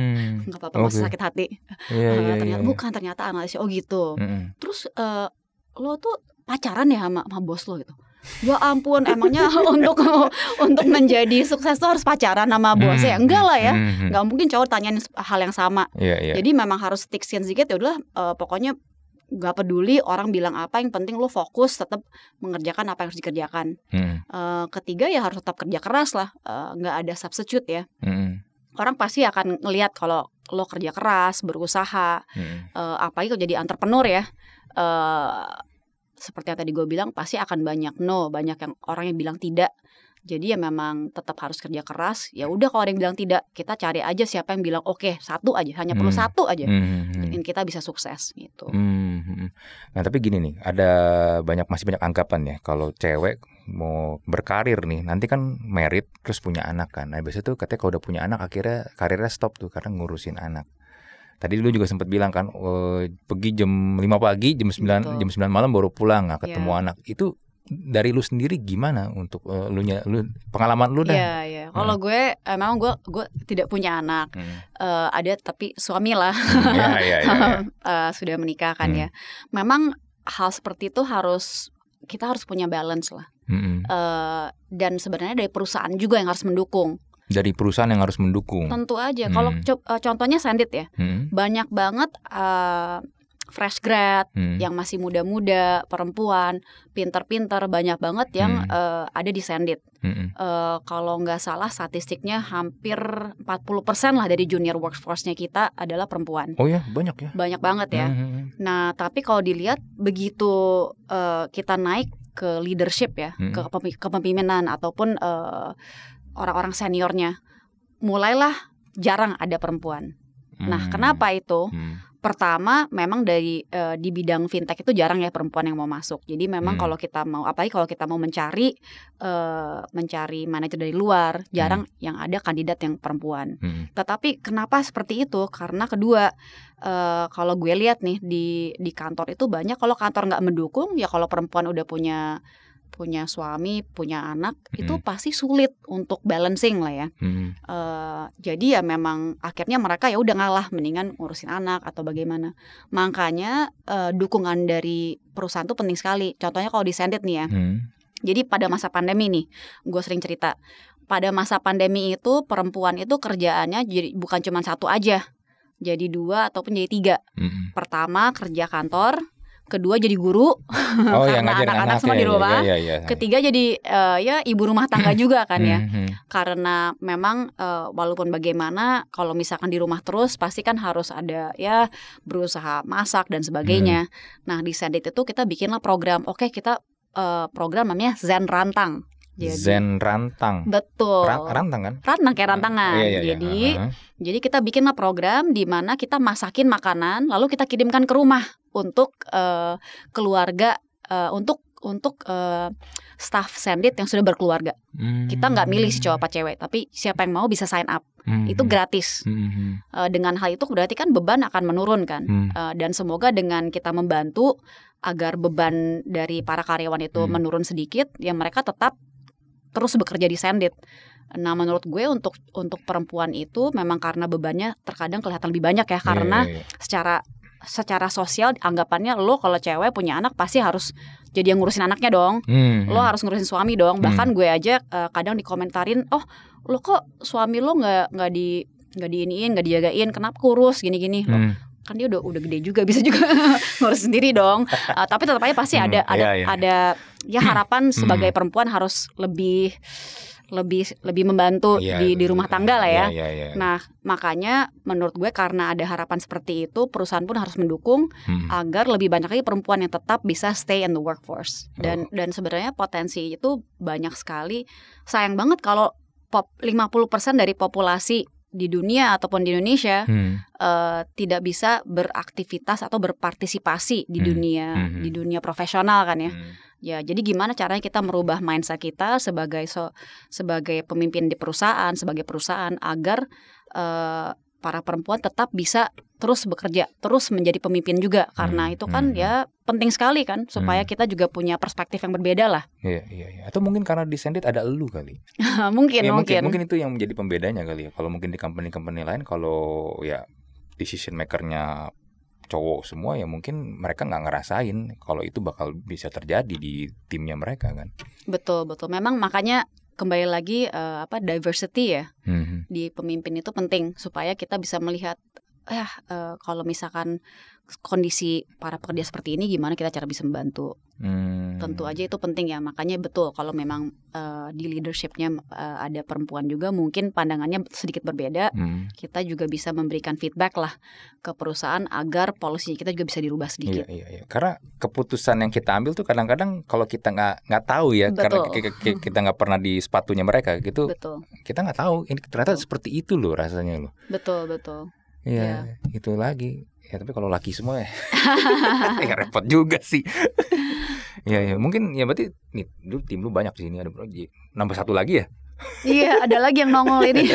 nggak apa-apa okay. sakit hati yeah, uh, yeah, ternyata yeah, bukan ternyata analisis oh gitu hmm. terus uh, lo tuh pacaran ya sama, sama bos lo gitu Ya ampun, emangnya untuk untuk menjadi sukses tuh harus pacaran sama bos ya? Hmm, Enggak lah ya, hmm. hmm. mungkin cowok tanyain hal yang sama. Yeah, yeah. Jadi memang harus stick skin sedikit ya udah, uh, eh, pokoknya nggak peduli orang bilang apa yang penting lo fokus tetap mengerjakan apa yang harus dikerjakan hmm. uh, ketiga ya harus tetap kerja keras lah eh, nggak uh, ada substitute ya hmm. orang pasti akan ngelihat kalau lo kerja keras berusaha hmm. uh, apalagi kalau jadi entrepreneur ya uh, seperti yang tadi gue bilang pasti akan banyak no banyak yang orang yang bilang tidak jadi ya memang tetap harus kerja keras ya udah kalau ada yang bilang tidak kita cari aja siapa yang bilang oke okay, satu aja hanya perlu hmm. satu aja hmm. hmm, hmm. kita bisa sukses gitu hmm, hmm. nah tapi gini nih ada banyak masih banyak anggapan ya kalau cewek mau berkarir nih nanti kan merit terus punya anak kan nah biasanya tuh katanya kalau udah punya anak akhirnya karirnya stop tuh karena ngurusin anak tadi lu juga sempat bilang kan e, pergi jam 5 pagi jam 9 Betul. jam 9 malam baru pulang nggak iya. ketemu yeah. anak itu dari lu sendiri gimana untuk uh, lu nya lu pengalaman lu dah? Iya, iya. Kalau hmm. gue eh, emang gue gue tidak punya anak. Hmm. Uh, ada tapi suami lah. Hmm, iya iya iya. iya. sudah menikah kan hmm. ya. Memang hal seperti itu harus kita harus punya balance lah. -hmm. uh, dan sebenarnya dari perusahaan juga yang harus mendukung dari perusahaan yang harus mendukung. Tentu aja. Hmm. Kalau co eh, contohnya Sandit ya, hmm. banyak banget uh, fresh grad hmm. yang masih muda-muda, perempuan, pinter-pinter, banyak banget yang hmm. uh, ada di Sandit. Hmm. Uh, kalau nggak salah statistiknya hampir 40% lah dari junior workforce-nya kita adalah perempuan. Oh ya, banyak ya. Banyak banget ya. Hmm. hmm, hmm. Nah, tapi kalau dilihat begitu uh, kita naik ke leadership ya, hmm. ke kepemimpinan ataupun uh, orang-orang seniornya mulailah jarang ada perempuan. Nah, hmm. Nah, kenapa itu? Hmm. Pertama, memang dari uh, di bidang fintech itu jarang ya perempuan yang mau masuk. Jadi memang hmm. kalau kita mau, apalagi kalau kita mau mencari uh, mencari manajer dari luar, jarang hmm. yang ada kandidat yang perempuan. Hmm. Tetapi kenapa seperti itu? Karena kedua, uh, kalau gue lihat nih di di kantor itu banyak kalau kantor nggak mendukung ya kalau perempuan udah punya punya suami, punya anak, itu pasti sulit untuk balancing lah ya. uh, jadi ya memang akhirnya mereka ya udah ngalah, mendingan ngurusin anak atau bagaimana. Makanya uh, dukungan dari perusahaan itu penting sekali. Contohnya kalau di Sendit nih ya. Jadi pada masa pandemi nih, gue sering cerita. Pada masa pandemi itu perempuan itu kerjaannya jadi bukan cuma satu aja, jadi dua ataupun jadi tiga. Pertama kerja kantor, kedua jadi guru oh, karena anak-anak semua ya, di ya, rumah, ya, ya, ya. ketiga jadi uh, ya ibu rumah tangga hmm. juga kan ya, hmm, hmm. karena memang uh, walaupun bagaimana kalau misalkan di rumah terus pasti kan harus ada ya berusaha masak dan sebagainya. Nah di Sendit itu kita bikinlah program, oke kita uh, program namanya Zen Rantang jadi, Zen rantang. Betul. Ra rantang kan? Rantang kayak rantangan. Uh, iya, iya. jadi uh-huh. jadi kita bikinlah program di mana kita masakin makanan lalu kita kirimkan ke rumah untuk uh, keluarga uh, untuk untuk uh, staff sendit yang sudah berkeluarga. Hmm. Kita nggak milih si cowok apa hmm. cewek, tapi siapa yang mau bisa sign up. Hmm. Itu gratis. Hmm. Uh, dengan hal itu berarti kan beban akan menurun kan. Hmm. Uh, dan semoga dengan kita membantu agar beban dari para karyawan itu hmm. menurun sedikit, ya mereka tetap terus bekerja di sendit. Nah, menurut gue untuk untuk perempuan itu memang karena bebannya terkadang kelihatan lebih banyak ya iya, karena yeah, yeah, secara secara sosial anggapannya lo kalau cewek punya anak pasti harus jadi yang ngurusin anaknya dong. Hmm. Lo hmm. harus ngurusin suami dong. Bahkan hmm. gue aja uh, kadang dikomentarin, "Oh, lo kok suami lo nggak nggak di nggak diiniin, nggak dijagain, kenapa kurus gini-gini?" Hmm kan dia udah udah gede juga bisa juga ngurus sendiri dong uh, tapi tetap aja pasti ada hmm, ada yeah, yeah, ada iya, iya ya hmm. harapan hmm. sebagai perempuan harus lebih lebih lebih membantu ya, di di rumah tangga lah ya. ya, ya. nah, makanya menurut gue karena ada harapan seperti itu, perusahaan pun harus mendukung hmm. agar lebih banyak lagi perempuan yang tetap bisa stay in the workforce. Dan oh. dan sebenarnya potensi itu banyak sekali. Sayang banget kalau 50% dari populasi di dunia ataupun di Indonesia hmm. uh, tidak bisa beraktivitas atau berpartisipasi di hmm. dunia hmm, hmm. di dunia profesional kan ya. Hmm. Ya, jadi gimana caranya kita merubah mindset kita sebagai so, sebagai pemimpin di perusahaan, sebagai perusahaan agar uh, para perempuan tetap bisa terus bekerja, terus menjadi pemimpin juga karena hmm. itu hmm, kan hmm. ya penting sekali kan supaya hmm. kita juga punya perspektif yang berbeda lah. Iya iya iya. Atau mungkin karena Sendit ada elu kali. mungkin, ya, mungkin mungkin mungkin itu yang menjadi pembedanya kali ya. Kalau mungkin di company-company lain kalau ya decision makernya cowok semua ya mungkin mereka nggak ngerasain kalau itu bakal bisa terjadi di timnya mereka kan. Betul betul. Memang makanya kembali lagi uh, apa diversity ya mm-hmm. di pemimpin itu penting supaya kita bisa melihat ya eh, uh, kalau misalkan kondisi para pekerja seperti ini gimana kita cara bisa membantu hmm. tentu aja itu penting ya makanya betul kalau memang uh, di leadershipnya uh, ada perempuan juga mungkin pandangannya sedikit berbeda hmm. kita juga bisa memberikan feedback lah ke perusahaan agar polisinya kita juga bisa dirubah sedikit iya, iya, iya. karena keputusan yang kita ambil tuh kadang-kadang kalau kita nggak nggak tahu ya betul. karena kita nggak pernah di sepatunya mereka gitu betul. kita nggak tahu ini ternyata betul. seperti itu loh rasanya loh betul betul ya, ya. itu lagi Ya tapi kalau laki semua ya, ya repot juga sih. ya ya mungkin ya berarti nih dulu tim lu banyak di sini ada nambah satu lagi ya. iya ada lagi yang nongol ini.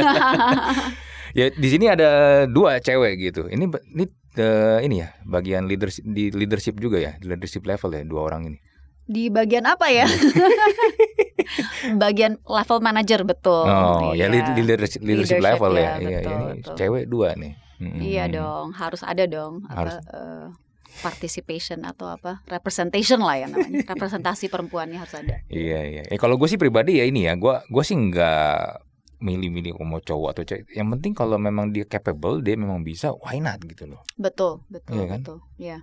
ya di sini ada dua cewek gitu. Ini ini uh, ini ya bagian leadership di leadership juga ya leadership level ya dua orang ini. Di bagian apa ya? Iya. bagian level manager betul. Oh ya, ya leadership, leadership, leadership level ya. Iya, iya ya, ini cewek dua nih. Hmm. Iya dong, harus ada dong harus. apa uh, eh, participation atau apa representation lah ya namanya representasi perempuannya harus ada iya iya eh, kalau gue sih pribadi ya ini ya gue gue sih nggak milih-milih mau cowok atau cewek yang penting kalau memang dia capable dia memang bisa why not gitu loh betul betul iya kan? betul ya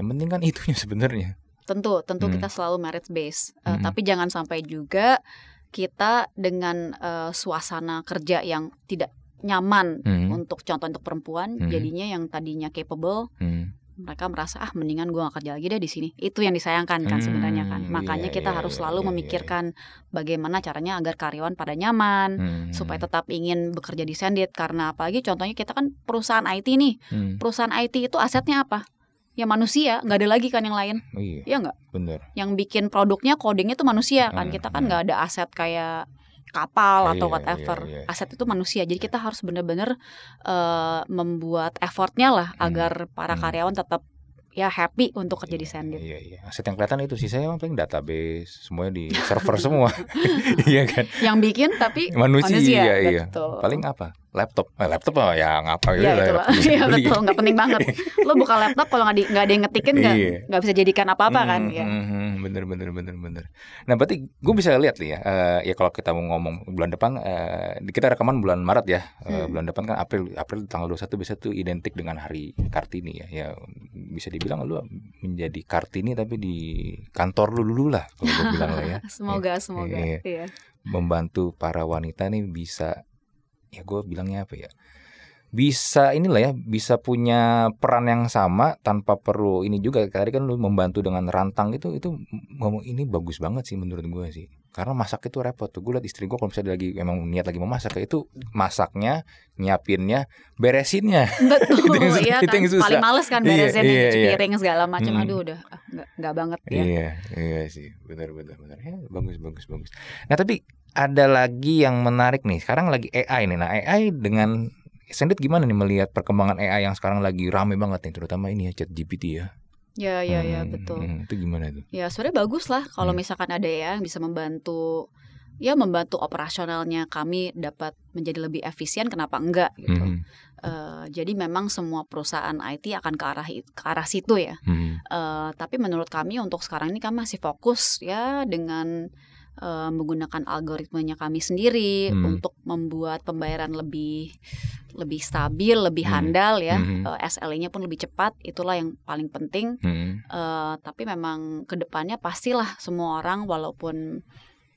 yang penting kan itunya sebenarnya tentu tentu hmm. kita selalu merit base. uh, eh, hmm. tapi jangan sampai juga kita dengan uh, suasana kerja yang tidak nyaman hmm. untuk contoh untuk perempuan hmm. jadinya yang tadinya capable hmm. mereka merasa ah mendingan gue gak kerja lagi deh di sini itu yang disayangkan kan hmm. sebenarnya kan iya, makanya yeah, kita yeah, harus iya, selalu yeah, iya. memikirkan yeah. bagaimana caranya agar karyawan pada nyaman hmm. supaya tetap ingin bekerja di Sendit karena apalagi contohnya kita kan perusahaan IT nih hmm. perusahaan IT itu asetnya apa ya manusia nggak ada lagi kan yang lain iya, iya nggak bener yang bikin produknya codingnya tuh manusia kan hmm, kita kan nggak hmm. ada aset kayak kapal iya, atau iya, iya, whatever yeah, yeah. aset itu manusia jadi kita harus benar-benar uh, eh, membuat effortnya lah hmm. agar para hmm. karyawan tetap ya happy untuk kerja di sendiri Iya, iya. Aset yang kelihatan itu sih saya paling database semuanya di server semua. iya kan? Yang bikin tapi manusia, manusia iya, iya. Paling apa? laptop eh, laptop apa ya ngapa gitu ya, ya betul nggak penting banget lo buka laptop kalau nggak nggak ada yang ngetikin nggak iya. nggak bisa jadikan apa apa kan, hmm, kan ya hmm, hmm. bener bener bener bener nah berarti gue bisa lihat nih ya uh, ya kalau kita mau ngomong bulan depan uh, kita rekaman bulan maret ya uh, hmm. bulan depan kan april april tanggal 21 bisa tuh identik dengan hari kartini ya ya bisa dibilang lo menjadi kartini tapi di kantor lu dulu lah kalau gue bilang lah ya semoga ya, semoga ya, ya. membantu para wanita nih bisa ya gue bilangnya apa ya bisa inilah ya bisa punya peran yang sama tanpa perlu ini juga tadi kan lu membantu dengan rantang itu itu ngomong ini bagus banget sih menurut gue sih karena masak itu repot tuh gue liat istri gue kalau misalnya lagi emang niat lagi mau masak itu masaknya nyiapinnya beresinnya betul itu yang, iya gitu kan yang susah. paling males kan iya, beresin iya, iya, iya. piring segala macam hmm. aduh udah ah, nggak banget ya iya iya sih benar benar benar ya bagus bagus bagus nah tapi ada lagi yang menarik nih. Sekarang lagi AI nih. Nah, AI dengan Sendit gimana nih melihat perkembangan AI yang sekarang lagi rame banget nih, terutama ini ya chat GPT ya? ya. Ya, ya, hmm, ya, betul. Hmm, itu gimana itu? Ya, sebenarnya bagus lah kalau hmm. misalkan ada ya yang bisa membantu ya membantu operasionalnya kami dapat menjadi lebih efisien kenapa enggak gitu. Hmm. Uh, jadi memang semua perusahaan IT akan ke arah ke arah situ ya. Hmm. Uh, tapi menurut kami untuk sekarang ini kami masih fokus ya dengan uh, menggunakan algoritmanya kami sendiri hmm. untuk membuat pembayaran lebih lebih stabil, lebih hmm. handal ya. Hmm. Uh, eh, SLA-nya pun lebih cepat, itulah yang paling penting. Hmm. Uh, tapi memang kedepannya pastilah semua orang walaupun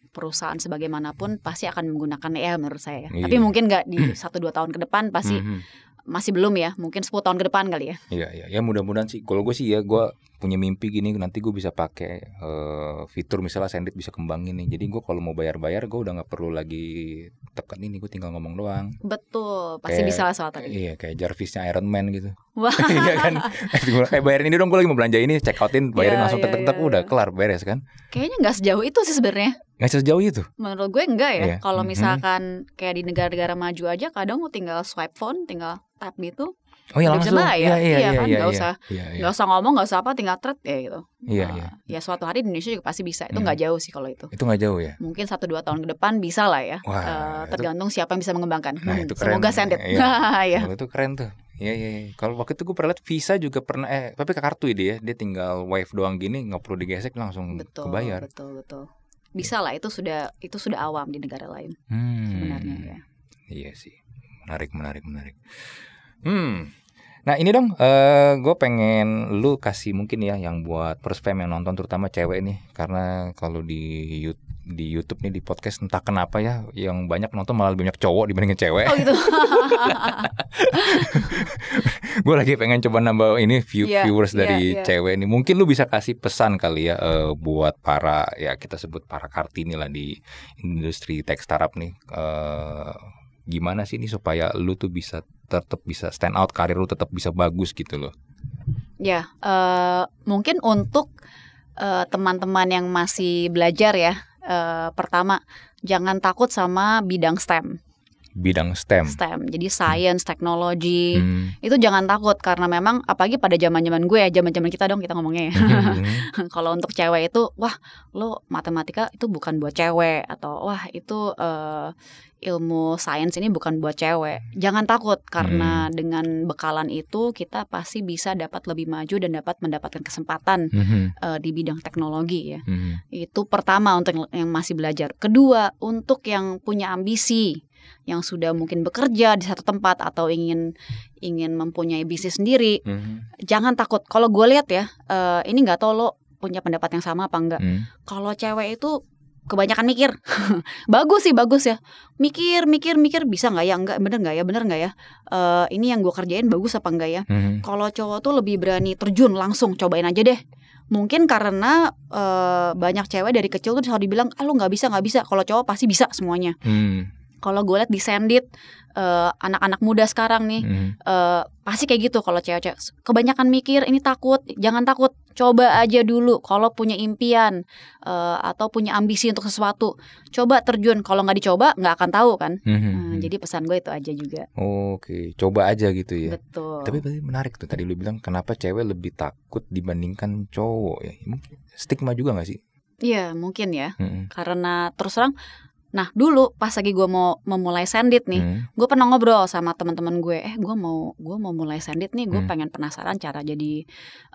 perusahaan sebagaimanapun pasti akan menggunakan AI ya, menurut saya. Yeah. Tapi iya. mungkin nggak di hmm. satu dua tahun ke depan pasti -hmm. masih belum ya. Mungkin 10 tahun ke depan kali ya. Iya iya ya mudah-mudahan sih. Kalau gue sih ya gue punya mimpi gini nanti gue bisa pakai uh, fitur misalnya Sendit bisa kembangin nih. Jadi gue kalau mau bayar-bayar gue udah nggak perlu lagi tekan ini gue tinggal ngomong doang. Betul, pasti kayak, bisa lah soal tadi. Iya, kayak Jarvisnya Iron Man gitu. Wah. iya kan? kayak eh, bayarin ini dong gue lagi mau belanja ini, check outin, bayarin yeah, langsung yeah, tek-tek iya. udah kelar beres kan. Kayaknya nggak sejauh itu sih sebenarnya. Nggak sejauh itu? Menurut gue enggak ya. Yeah. Kalau mhm. misalkan mm -hmm. kayak di negara-negara maju aja kadang gue tinggal swipe phone, tinggal tap gitu Oh ya langsung. Bisa bayar. Iya, iya, iya, iya kan iya, nggak iya, usah iya, iya. Gak usah ngomong nggak usah apa tinggal tret ya gitu. Iya, nah, iya. Ya suatu hari di Indonesia juga pasti bisa. Itu nggak hmm. iya. jauh sih kalau itu. Itu nggak jauh ya. Mungkin satu dua tahun ke depan bisa lah ya. Wah, uh, tergantung itu... siapa yang bisa mengembangkan. Nah, hmm, itu keren. Semoga sendet. Iya. iya. itu keren tuh. Iya iya. iya. Kalau waktu itu gue pernah lihat Visa juga pernah eh tapi ke kartu ide ya. dia tinggal wave doang gini nggak perlu digesek langsung betul, kebayar. Betul betul. Bisa lah itu sudah itu sudah awam di negara lain. Hmm. Sebenarnya ya. Iya sih. Menarik menarik menarik. Hmm. Nah ini dong, uh, eh, gue pengen lu kasih mungkin ya yang buat first fam yang nonton terutama cewek nih, karena kalau di di YouTube nih di podcast entah kenapa ya yang banyak nonton malah lebih banyak cowok dibandingin cewek. Oh gitu. gue lagi pengen coba nambah ini view yeah, viewers yeah, dari yeah. cewek nih. Mungkin lu bisa kasih pesan kali ya uh, buat para ya kita sebut para kartini lah di industri tech startup nih. Uh, gimana sih ini supaya lu tuh bisa tetap bisa stand out karir lu tetap bisa bagus gitu loh ya uh, mungkin untuk eh, teman-teman uh, yang masih belajar ya uh, pertama jangan takut sama bidang STEM bidang STEM. STEM. Jadi science, hmm. teknologi. Hmm. Itu jangan takut karena memang apalagi pada zaman-zaman gue ya, zaman-zaman kita dong kita ngomongnya ya. Hmm. Kalau untuk cewek itu, wah, lo matematika itu bukan buat cewek atau wah, itu uh, ilmu sains ini bukan buat cewek. Jangan takut karena hmm. dengan bekalan itu kita pasti bisa dapat lebih maju dan dapat mendapatkan kesempatan hmm. uh, di bidang teknologi ya. Hmm. Itu pertama untuk yang masih belajar. Kedua, untuk yang punya ambisi yang sudah mungkin bekerja di satu tempat atau ingin ingin mempunyai bisnis sendiri, mm-hmm. jangan takut. Kalau gue lihat ya, uh, ini nggak tau lo punya pendapat yang sama apa enggak. Mm. Kalau cewek itu kebanyakan mikir. bagus sih, bagus ya. Mikir, mikir, mikir bisa nggak ya? Enggak, bener nggak ya? Bener nggak ya? Uh, ini yang gue kerjain bagus apa enggak ya? Mm-hmm. Kalau cowok tuh lebih berani terjun langsung, cobain aja deh. Mungkin karena uh, banyak cewek dari kecil tuh selalu dibilang, ah, lo nggak bisa, nggak bisa. Kalau cowok pasti bisa semuanya. Mm kalau gue lihat di uh, anak-anak muda sekarang nih hmm. uh, pasti kayak gitu kalau cewek-cewek kebanyakan mikir ini takut jangan takut coba aja dulu kalau punya impian uh, atau punya ambisi untuk sesuatu coba terjun kalau nggak dicoba nggak akan tahu kan hmm. Hmm, hmm. hmm. jadi pesan gue itu aja juga oke okay. coba aja gitu ya betul tapi tadi menarik tuh tadi lu bilang kenapa cewek lebih takut dibandingkan cowok ya mungkin stigma juga nggak sih Iya mungkin ya, hmm. karena terus terang Nah dulu pas lagi gue mau memulai sendit nih, hmm. gue pernah ngobrol sama teman-teman gue, eh gue mau gue mau mulai sendit nih, gue hmm. pengen penasaran cara jadi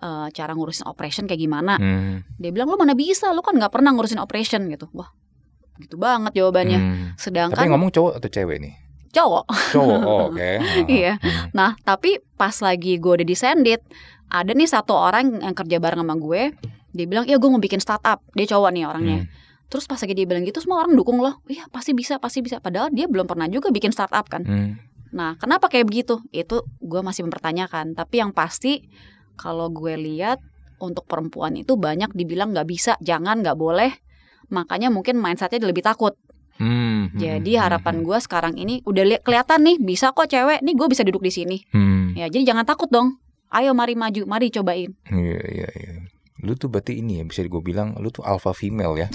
uh, cara ngurusin operation kayak gimana. Hmm. Dia bilang lo mana bisa, lo kan nggak pernah ngurusin operation gitu. Wah gitu banget jawabannya. Hmm. Sedangkan tapi ngomong cowok atau cewek nih? Cowok. Cowok, oh, oke. Okay. Ah, iya. Hmm. Nah tapi pas lagi gue udah di sendit ada nih satu orang yang kerja bareng sama gue, dia bilang, iya gue mau bikin startup. Dia cowok nih orangnya. Hmm Terus pas lagi dia bilang gitu semua orang dukung loh. Iya pasti bisa, pasti bisa. Padahal dia belum pernah juga bikin startup kan. Hmm. Nah kenapa kayak begitu? Itu gue masih mempertanyakan. Tapi yang pasti kalau gue lihat untuk perempuan itu banyak dibilang nggak bisa, jangan, nggak boleh. Makanya mungkin mindsetnya lebih takut. Hmm, hmm jadi hmm, hmm, harapan hmm, gue sekarang ini udah kelihatan nih bisa kok cewek nih gue bisa duduk di sini. Hmm. Ya jadi jangan takut dong. Ayo mari maju, mari cobain. Iya iya iya lu tuh berarti ini ya bisa gue bilang lu tuh alpha female ya.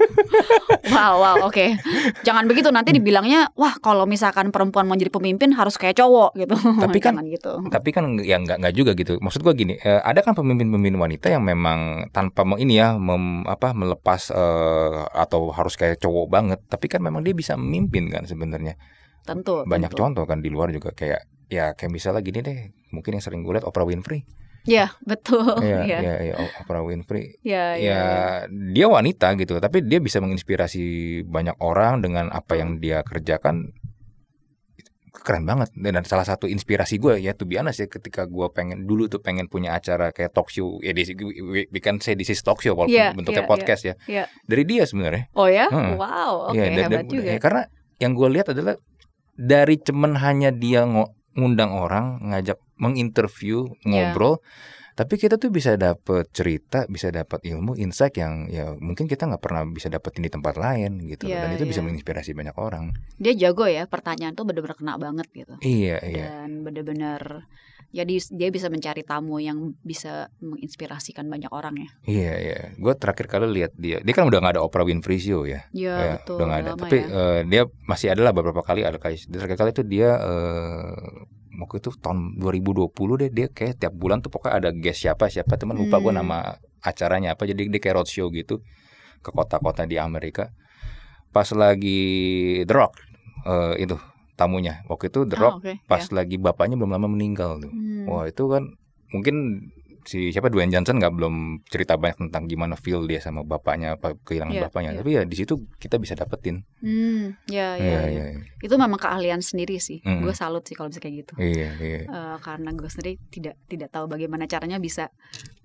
wow, wow, oke. Okay. Jangan begitu nanti dibilangnya, wah kalau misalkan perempuan mau jadi pemimpin harus kayak cowok gitu. Tapi kan, gitu. tapi kan ya nggak nggak juga gitu. Maksud gue gini, eh, ada kan pemimpin-pemimpin wanita yang memang tanpa mau ini ya, mem, apa melepas eh, atau harus kayak cowok banget. Tapi kan memang dia bisa memimpin kan sebenarnya. Tentu. Banyak tentu. contoh kan di luar juga kayak ya kayak misalnya gini deh, mungkin yang sering gue lihat Oprah Winfrey Iya, betul. Iya, iya, ya, ya, Oprah Winfrey. Iya, ya, iya. Ya, dia wanita gitu, tapi dia bisa menginspirasi banyak orang dengan apa yang dia kerjakan. Keren banget. Dan salah satu inspirasi gue ya, tuh biasa sih ketika gue pengen dulu tuh pengen punya acara kayak talk show, ya di bukan saya di talk show walaupun yeah, bentuknya yeah, iya. podcast yeah. ya. Iya. Dari dia sebenarnya. Oh ya? Hmm. Wow, oke okay, ya, hebat juga. Ya, karena yang gue lihat adalah dari cemen hanya dia ngundang orang, ngajak menginterview, iya. ngobrol. Yeah. Tapi kita tuh bisa dapat cerita, bisa dapat ilmu, insight yang ya mungkin kita nggak pernah bisa dapetin di tempat lain gitu. Yeah, iya, Dan itu yeah. bisa menginspirasi banyak orang. Dia jago ya, pertanyaan tuh bener-bener kena banget gitu. Iya, yeah, iya. Yeah. Dan bener-bener jadi dia bisa mencari tamu yang bisa menginspirasikan banyak orang ya. Iya yeah, iya, yeah. gue terakhir kali lihat dia, dia kan udah nggak ada Oprah Winfrey Show ya. Iya yeah, betul. Udah gak ada. Tapi ya. uh, dia masih adalah beberapa kali ada kali. Terakhir kali itu dia uh, waktu itu tahun 2020 deh dia kayak tiap bulan tuh pokoknya ada guest siapa siapa teman lupa hmm. gue nama acaranya apa jadi dia kayak roadshow gitu ke kota-kota di Amerika pas lagi The Rock uh, itu tamunya waktu itu The ah, Rock oh, okay. pas yeah. lagi bapaknya belum lama meninggal tuh hmm. wah itu kan mungkin si siapa Dwayne Johnson nggak belum cerita banyak tentang gimana feel dia sama bapaknya apa kehilangan yeah, bapaknya yeah. tapi ya di situ kita bisa dapetin hmm ya ya, yeah, ya, ya. itu memang keahlian sendiri sih mm. gue salut sih kalau bisa kayak gitu yeah, yeah. Uh, karena gue sendiri tidak tidak tahu bagaimana caranya bisa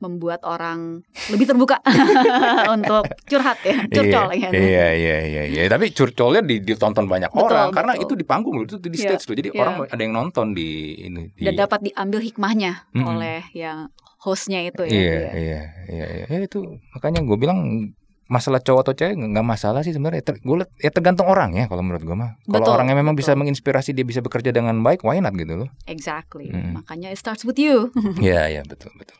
membuat orang lebih terbuka untuk curhat ya iya, curcol ya iya iya iya iya tapi curcolnya ditonton banyak betul, orang betul. karena itu di panggung itu di iya, stage yeah, loh jadi yeah. orang ada yang nonton di ini di... dan dapat diambil hikmahnya mm -hmm. oleh yang hostnya itu ya. Iya, iya, iya, iya. iya. Ya, itu makanya gue bilang masalah cowok atau cewek nggak masalah sih sebenarnya. Ter, gue ya tergantung orang ya kalau menurut gue mah. Kalau orangnya memang betul. bisa menginspirasi dia bisa bekerja dengan baik, why not gitu loh. Exactly. Hmm. Makanya it starts with you. Iya, yeah, iya, betul, betul.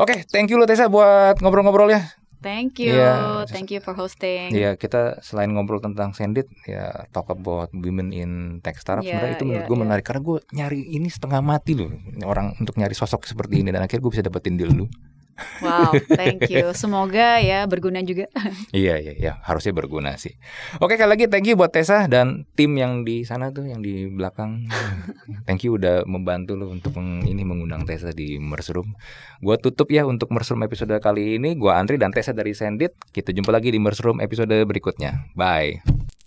Oke, okay, thank you loh Tessa buat ngobrol ngobrol ya Thank you, yeah, thank you for hosting. Iya, yeah, kita selain ngobrol tentang Sendit, ya talk about women in tech startup. Yeah, iya, itu iya, menurut yeah, gue yeah. menarik karena gue nyari ini setengah mati loh orang untuk nyari sosok seperti ini dan akhirnya gue bisa dapetin dulu. Wow, thank you. Semoga ya berguna juga. iya, iya, iya, harusnya berguna sih. Oke, kali lagi thank you buat Tessa dan tim yang di sana tuh yang di belakang. thank you udah membantu loh untuk meng, ini mengundang Tessa di Mersroom. Gua tutup ya untuk Mersroom episode kali ini. Gua Andri dan Tessa dari Sendit. Kita jumpa lagi di Mersroom episode berikutnya. Bye.